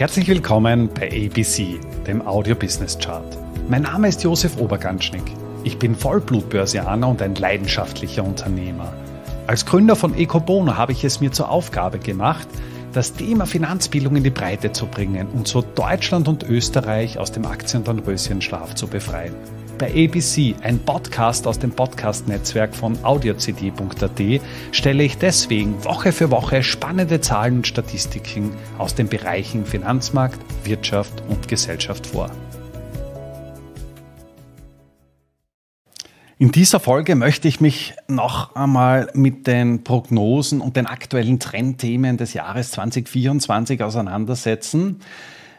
Herzlich willkommen bei ABC, dem Audio Business Chart. Mein Name ist Josef Oberganschnick. Ich bin Vollblutbörsianer und ein leidenschaftlicher Unternehmer. Als Gründer von Ecobono habe ich es mir zur Aufgabe gemacht, das Thema Finanzbildung in die Breite zu bringen und so Deutschland und Österreich aus dem Aktien- und Röschenschlaf zu befreien bei ABC, ein Podcast aus dem Podcast-Netzwerk von audiocd.at, stelle ich deswegen Woche für Woche spannende Zahlen und Statistiken aus den Bereichen Finanzmarkt, Wirtschaft und Gesellschaft vor. In dieser Folge möchte ich mich noch einmal mit den Prognosen und den aktuellen Trendthemen des Jahres 2024 auseinandersetzen.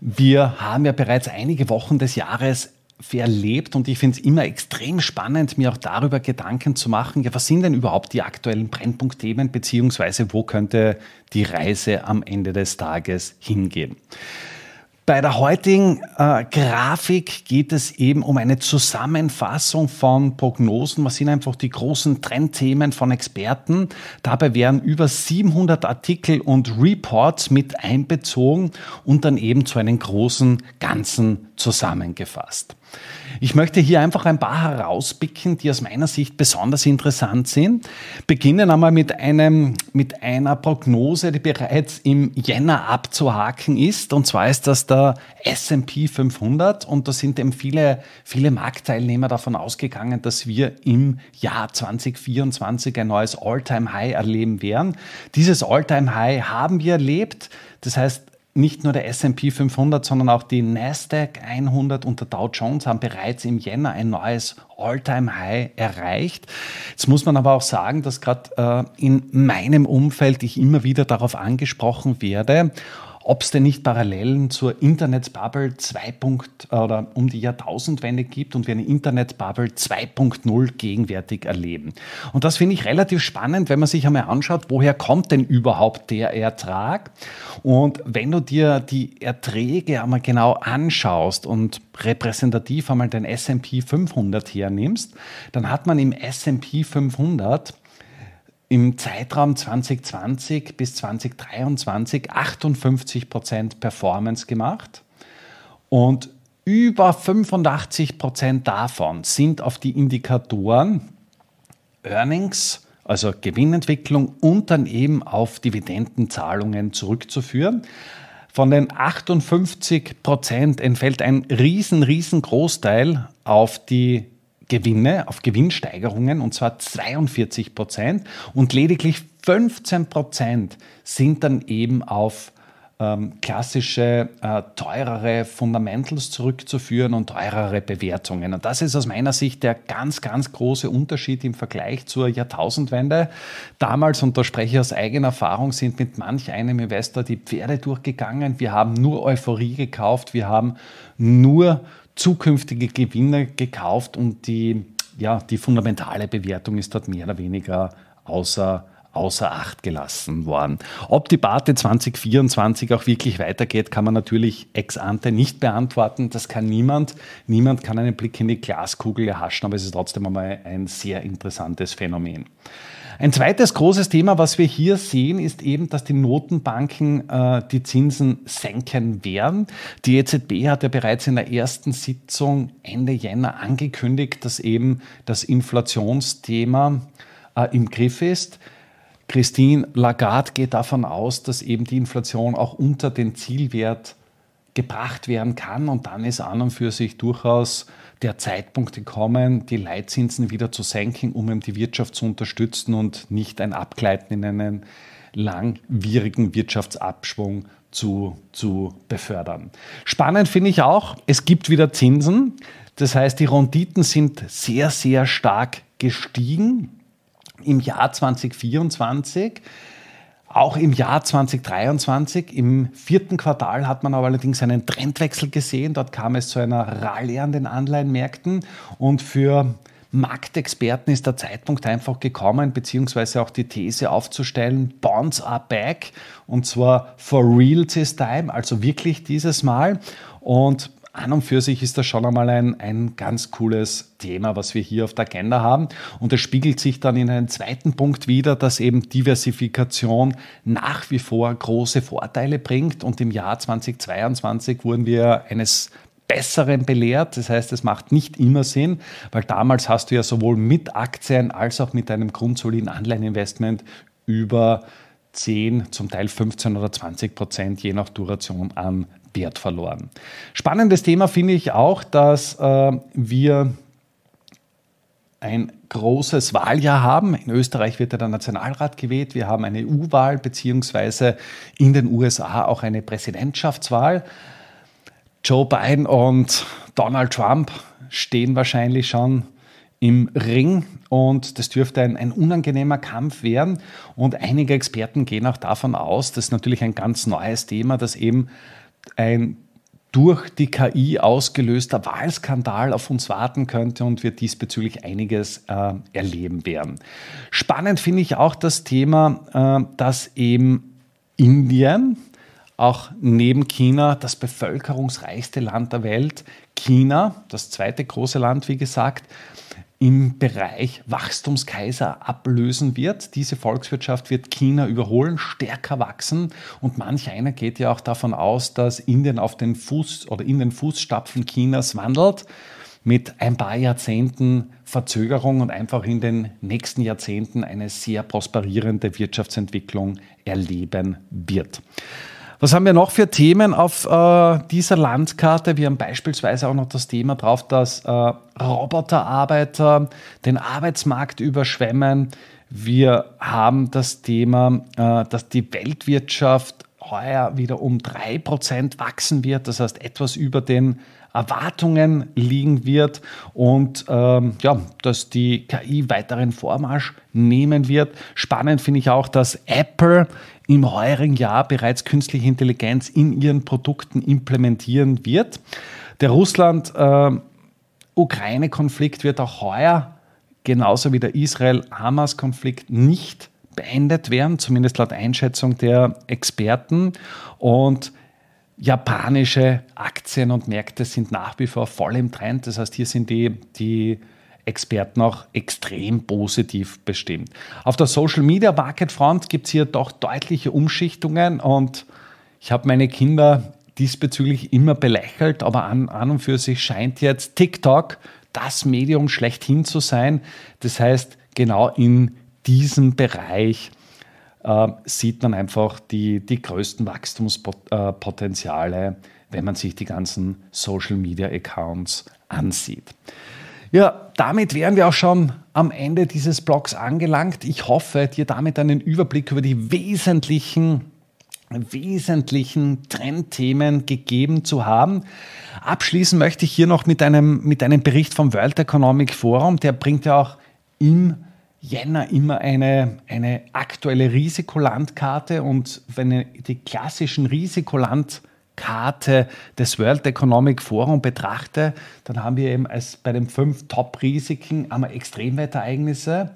Wir haben ja bereits einige Wochen des Jahres verlebt und ich finde es immer extrem spannend, mir auch darüber Gedanken zu machen, ja, was sind denn überhaupt die aktuellen Brennpunktthemen, beziehungsweise wo könnte die Reise am Ende des Tages hingehen. Bei der heutigen äh, Grafik geht es eben um eine Zusammenfassung von Prognosen. Was sind einfach die großen Trendthemen von Experten? Dabei werden über 700 Artikel und Reports mit einbezogen und dann eben zu einem großen Ganzen zusammengefasst. Ich möchte hier einfach ein paar herauspicken, die aus meiner Sicht besonders interessant sind. Beginnen einmal mit, einem, mit einer Prognose, die bereits im Jänner abzuhaken ist. Und zwar ist das der SP 500. Und da sind eben viele, viele Marktteilnehmer davon ausgegangen, dass wir im Jahr 2024 ein neues All-Time-High erleben werden. Dieses All-Time-High haben wir erlebt. Das heißt, nicht nur der SP 500, sondern auch die NASDAQ 100 und der Dow Jones haben bereits im Jänner ein neues All-Time-High erreicht. Jetzt muss man aber auch sagen, dass gerade äh, in meinem Umfeld ich immer wieder darauf angesprochen werde, ob es denn nicht Parallelen zur Internetbubble 2. Äh, oder um die Jahrtausendwende gibt und wir eine Internetbubble 2.0 gegenwärtig erleben. Und das finde ich relativ spannend, wenn man sich einmal anschaut, woher kommt denn überhaupt der Ertrag? Und wenn du dir die Erträge einmal genau anschaust und repräsentativ einmal den S&P 500 hernimmst, dann hat man im S&P 500 im Zeitraum 2020 bis 2023 58 Prozent Performance gemacht und über 85 Prozent davon sind auf die Indikatoren Earnings, also Gewinnentwicklung und dann eben auf Dividendenzahlungen zurückzuführen. Von den 58 Prozent entfällt ein riesen, riesen Großteil auf die Gewinne, auf Gewinnsteigerungen und zwar 42 Prozent und lediglich 15 Prozent sind dann eben auf ähm, klassische, äh, teurere Fundamentals zurückzuführen und teurere Bewertungen. Und das ist aus meiner Sicht der ganz, ganz große Unterschied im Vergleich zur Jahrtausendwende. Damals, und da spreche ich aus eigener Erfahrung, sind mit manch einem Investor die Pferde durchgegangen. Wir haben nur Euphorie gekauft, wir haben nur zukünftige Gewinner gekauft und die, ja, die fundamentale Bewertung ist dort mehr oder weniger außer außer Acht gelassen worden. Ob die Bate 2024 auch wirklich weitergeht, kann man natürlich ex ante nicht beantworten. Das kann niemand. Niemand kann einen Blick in die Glaskugel erhaschen, aber es ist trotzdem einmal ein sehr interessantes Phänomen. Ein zweites großes Thema, was wir hier sehen, ist eben, dass die Notenbanken äh, die Zinsen senken werden. Die EZB hat ja bereits in der ersten Sitzung Ende Jänner angekündigt, dass eben das Inflationsthema äh, im Griff ist. Christine Lagarde geht davon aus, dass eben die Inflation auch unter den Zielwert gebracht werden kann. Und dann ist an und für sich durchaus der Zeitpunkt gekommen, die Leitzinsen wieder zu senken, um eben die Wirtschaft zu unterstützen und nicht ein Abgleiten in einen langwierigen Wirtschaftsabschwung zu, zu befördern. Spannend finde ich auch, es gibt wieder Zinsen. Das heißt, die Renditen sind sehr, sehr stark gestiegen im Jahr 2024 auch im Jahr 2023, im vierten Quartal, hat man aber allerdings einen Trendwechsel gesehen. Dort kam es zu einer Rallye an den Anleihenmärkten und für Marktexperten ist der Zeitpunkt einfach gekommen, beziehungsweise auch die These aufzustellen, Bonds are back und zwar for real this time, also wirklich dieses Mal. Und an und für sich ist das schon einmal ein, ein ganz cooles Thema, was wir hier auf der Agenda haben. Und es spiegelt sich dann in einem zweiten Punkt wieder, dass eben Diversifikation nach wie vor große Vorteile bringt. Und im Jahr 2022 wurden wir eines Besseren belehrt. Das heißt, es macht nicht immer Sinn, weil damals hast du ja sowohl mit Aktien als auch mit einem grundsoliden Anleiheninvestment über 10, zum Teil 15 oder 20 Prozent je nach Duration an Wert verloren. Spannendes Thema finde ich auch, dass äh, wir ein großes Wahljahr haben. In Österreich wird ja der Nationalrat gewählt. Wir haben eine EU-Wahl beziehungsweise in den USA auch eine Präsidentschaftswahl. Joe Biden und Donald Trump stehen wahrscheinlich schon im Ring und das dürfte ein, ein, unangenehmer Kampf werden. Und einige Experten gehen auch davon aus, dass natürlich ein ganz neues Thema, das eben ein durch die KI ausgelöster Wahlskandal auf uns warten könnte und wir diesbezüglich einiges äh, erleben werden. Spannend finde ich auch das Thema, äh, dass eben Indien, auch neben China, das bevölkerungsreichste Land der Welt, China, das zweite große Land, wie gesagt, im Bereich Wachstumskaiser ablösen wird. Diese Volkswirtschaft wird China überholen, stärker wachsen und manch einer geht ja auch davon aus, dass Indien auf den Fuß oder in den Fußstapfen Chinas wandelt mit ein paar Jahrzehnten Verzögerung und einfach in den nächsten Jahrzehnten eine sehr prosperierende Wirtschaftsentwicklung erleben wird. Was haben wir noch für Themen auf äh, dieser Landkarte? Wir haben beispielsweise auch noch das Thema drauf, dass äh, Roboterarbeiter den Arbeitsmarkt überschwemmen. Wir haben das Thema, äh, dass die Weltwirtschaft heuer wieder um 3% wachsen wird, das heißt etwas über den Erwartungen liegen wird und ähm, ja, dass die KI weiteren Vormarsch nehmen wird. Spannend finde ich auch, dass Apple im heurigen Jahr bereits künstliche Intelligenz in ihren Produkten implementieren wird. Der Russland-Ukraine-Konflikt wird auch heuer, genauso wie der Israel-Hamas-Konflikt, nicht beendet werden, zumindest laut Einschätzung der Experten. Und japanische Aktien und Märkte sind nach wie vor voll im Trend. Das heißt, hier sind die, die Experten auch extrem positiv bestimmt. Auf der Social Media Market Front gibt es hier doch deutliche Umschichtungen und ich habe meine Kinder diesbezüglich immer belächelt, aber an, an und für sich scheint jetzt TikTok das Medium schlechthin zu sein. Das heißt, genau in diesem Bereich äh, sieht man einfach die, die größten Wachstumspotenziale, äh, wenn man sich die ganzen Social-Media-Accounts ansieht. Ja, damit wären wir auch schon am Ende dieses Blogs angelangt. Ich hoffe, dir damit einen Überblick über die wesentlichen wesentlichen Trendthemen gegeben zu haben. Abschließen möchte ich hier noch mit einem, mit einem Bericht vom World Economic Forum. Der bringt ja auch im Jänner immer eine, eine aktuelle Risikolandkarte und wenn die klassischen Risikolandkarten Karte des World Economic Forum betrachte, dann haben wir eben als bei den fünf Top-Risiken einmal Extremwetterereignisse.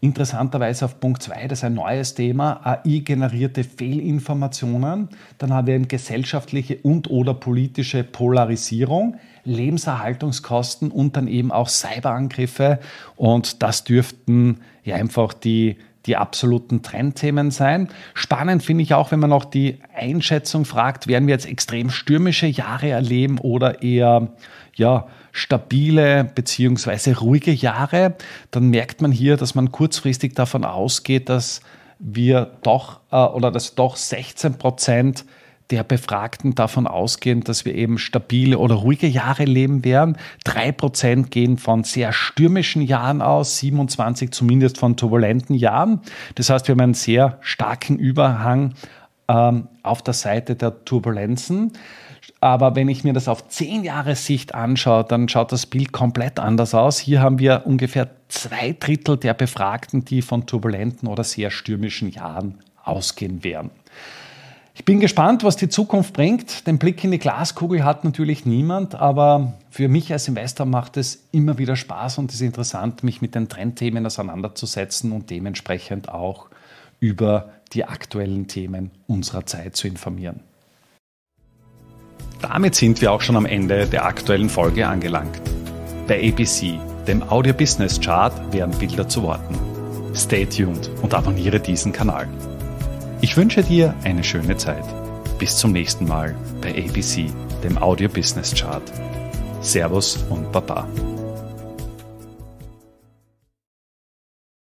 Interessanterweise auf Punkt 2, das ist ein neues Thema, AI-generierte Fehlinformationen. Dann haben wir eben gesellschaftliche und/oder politische Polarisierung, Lebenserhaltungskosten und dann eben auch Cyberangriffe. Und das dürften ja einfach die die absoluten Trendthemen sein. Spannend finde ich auch, wenn man auch die Einschätzung fragt, werden wir jetzt extrem stürmische Jahre erleben oder eher ja, stabile bzw. ruhige Jahre, dann merkt man hier, dass man kurzfristig davon ausgeht, dass wir doch äh, oder dass doch 16 Prozent der Befragten davon ausgehen, dass wir eben stabile oder ruhige Jahre leben werden. Drei Prozent gehen von sehr stürmischen Jahren aus, 27 zumindest von turbulenten Jahren. Das heißt, wir haben einen sehr starken Überhang ähm, auf der Seite der Turbulenzen. Aber wenn ich mir das auf zehn Jahre Sicht anschaue, dann schaut das Bild komplett anders aus. Hier haben wir ungefähr zwei Drittel der Befragten, die von turbulenten oder sehr stürmischen Jahren ausgehen werden. Ich bin gespannt, was die Zukunft bringt. Den Blick in die Glaskugel hat natürlich niemand, aber für mich als Investor macht es immer wieder Spaß und ist interessant, mich mit den Trendthemen auseinanderzusetzen und dementsprechend auch über die aktuellen Themen unserer Zeit zu informieren. Damit sind wir auch schon am Ende der aktuellen Folge angelangt. Bei ABC, dem Audio Business Chart, werden Bilder zu Worten. Stay tuned und abonniere diesen Kanal. Ich wünsche dir eine schöne Zeit. Bis zum nächsten Mal bei ABC, dem Audio Business Chart. Servus und Baba.